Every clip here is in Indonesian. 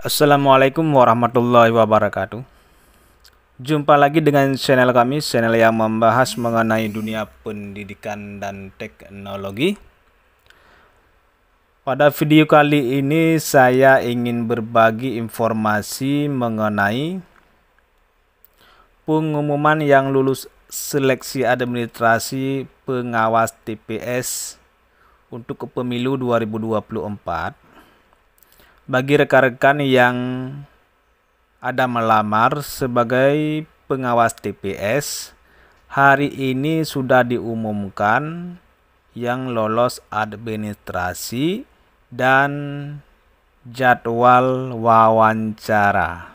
Assalamualaikum warahmatullahi wabarakatuh Jumpa lagi dengan channel kami, channel yang membahas mengenai dunia pendidikan dan teknologi Pada video kali ini saya ingin berbagi informasi mengenai Pengumuman yang lulus seleksi administrasi pengawas TPS untuk pemilu 2024 bagi rekan-rekan yang ada melamar sebagai pengawas TPS hari ini sudah diumumkan yang lolos administrasi dan jadwal wawancara.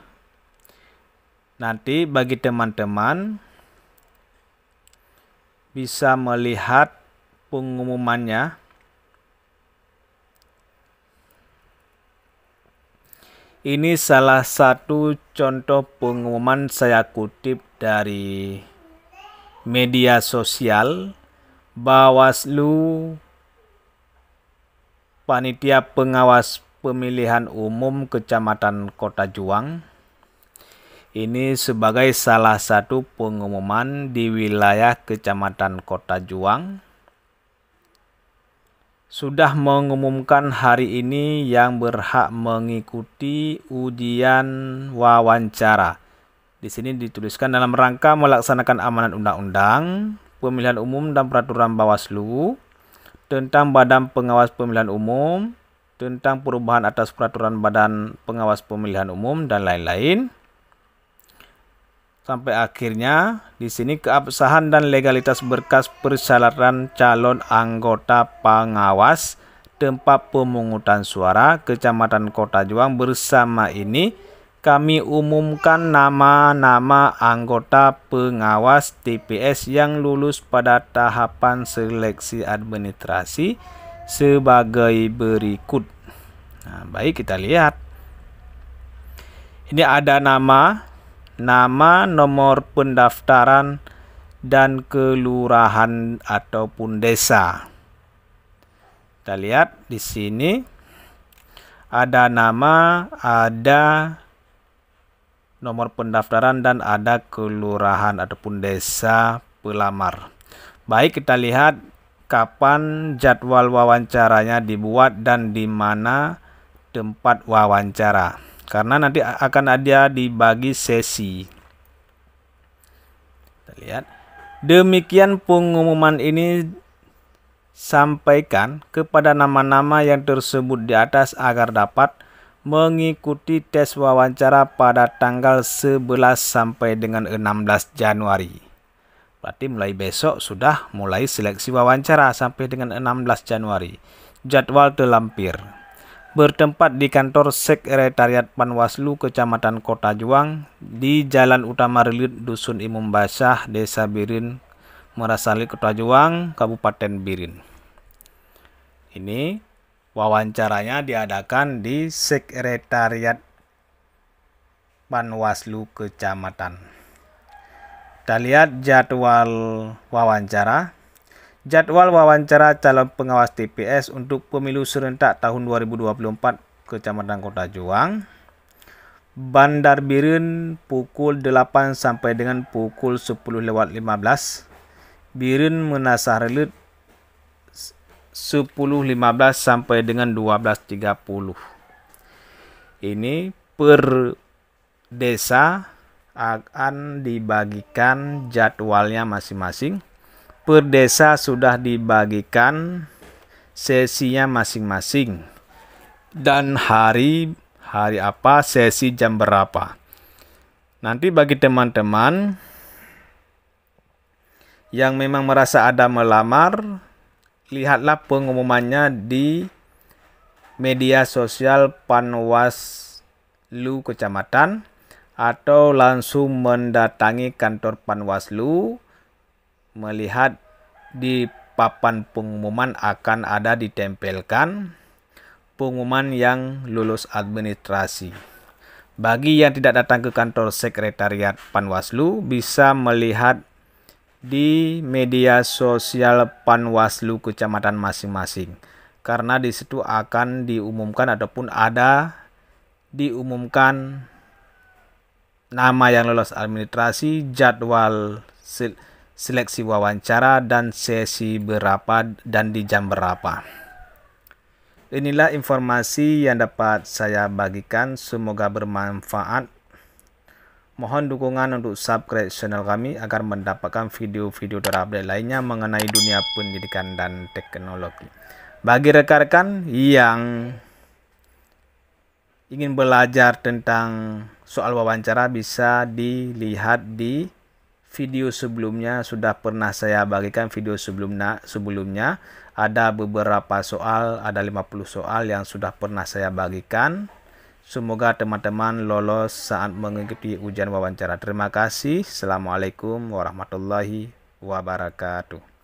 Nanti bagi teman-teman bisa melihat pengumumannya Ini salah satu contoh pengumuman saya kutip dari media sosial Bawaslu Panitia Pengawas Pemilihan Umum Kecamatan Kota Juang ini sebagai salah satu pengumuman di wilayah Kecamatan Kota Juang sudah mengumumkan hari ini yang berhak mengikuti ujian wawancara. Di sini dituliskan dalam rangka melaksanakan amanat undang-undang, pemilihan umum dan peraturan Bawaslu tentang Badan Pengawas Pemilihan Umum, tentang perubahan atas peraturan Badan Pengawas Pemilihan Umum dan lain-lain sampai akhirnya di sini keabsahan dan legalitas berkas persyaratan calon anggota pengawas tempat pemungutan suara Kecamatan Kota Juang bersama ini kami umumkan nama-nama anggota pengawas TPS yang lulus pada tahapan seleksi administrasi sebagai berikut. Nah, baik kita lihat. Ini ada nama nama, nomor pendaftaran, dan kelurahan ataupun desa. Kita lihat di sini ada nama, ada nomor pendaftaran dan ada kelurahan ataupun desa pelamar. Baik, kita lihat kapan jadwal wawancaranya dibuat dan di mana tempat wawancara karena nanti akan ada dibagi sesi. Kita lihat. Demikian pengumuman ini sampaikan kepada nama-nama yang tersebut di atas agar dapat mengikuti tes wawancara pada tanggal 11 sampai dengan 16 Januari. Berarti mulai besok sudah mulai seleksi wawancara sampai dengan 16 Januari. Jadwal terlampir bertempat di kantor Sekretariat Panwaslu Kecamatan Kota Juang di Jalan Utama Rilid Dusun Imum Basah, Desa Birin, Merasali Kota Juang, Kabupaten Birin. Ini wawancaranya diadakan di Sekretariat Panwaslu Kecamatan. Kita lihat jadwal wawancara. Jadwal wawancara calon pengawas TPS untuk pemilu serentak tahun 2024 Kecamatan Kota Juang. Bandar Birin pukul 8 sampai dengan pukul 10 lewat 15. Birin Menasah Relut 10.15 sampai dengan 12.30. Ini per desa akan dibagikan jadwalnya masing-masing per desa sudah dibagikan sesinya masing-masing dan hari hari apa sesi jam berapa nanti bagi teman-teman yang memang merasa ada melamar lihatlah pengumumannya di media sosial Panwaslu Kecamatan atau langsung mendatangi kantor Panwaslu melihat di papan pengumuman akan ada ditempelkan pengumuman yang lulus administrasi. Bagi yang tidak datang ke kantor sekretariat Panwaslu bisa melihat di media sosial Panwaslu kecamatan masing-masing. Karena di situ akan diumumkan ataupun ada diumumkan nama yang lolos administrasi, jadwal seleksi wawancara dan sesi berapa dan di jam berapa. Inilah informasi yang dapat saya bagikan, semoga bermanfaat. Mohon dukungan untuk subscribe channel kami agar mendapatkan video-video terupdate lainnya mengenai dunia pendidikan dan teknologi. Bagi rekan-rekan yang ingin belajar tentang soal wawancara bisa dilihat di video sebelumnya sudah pernah saya bagikan video sebelumnya sebelumnya ada beberapa soal ada 50 soal yang sudah pernah saya bagikan semoga teman-teman lolos saat mengikuti ujian wawancara terima kasih assalamualaikum warahmatullahi wabarakatuh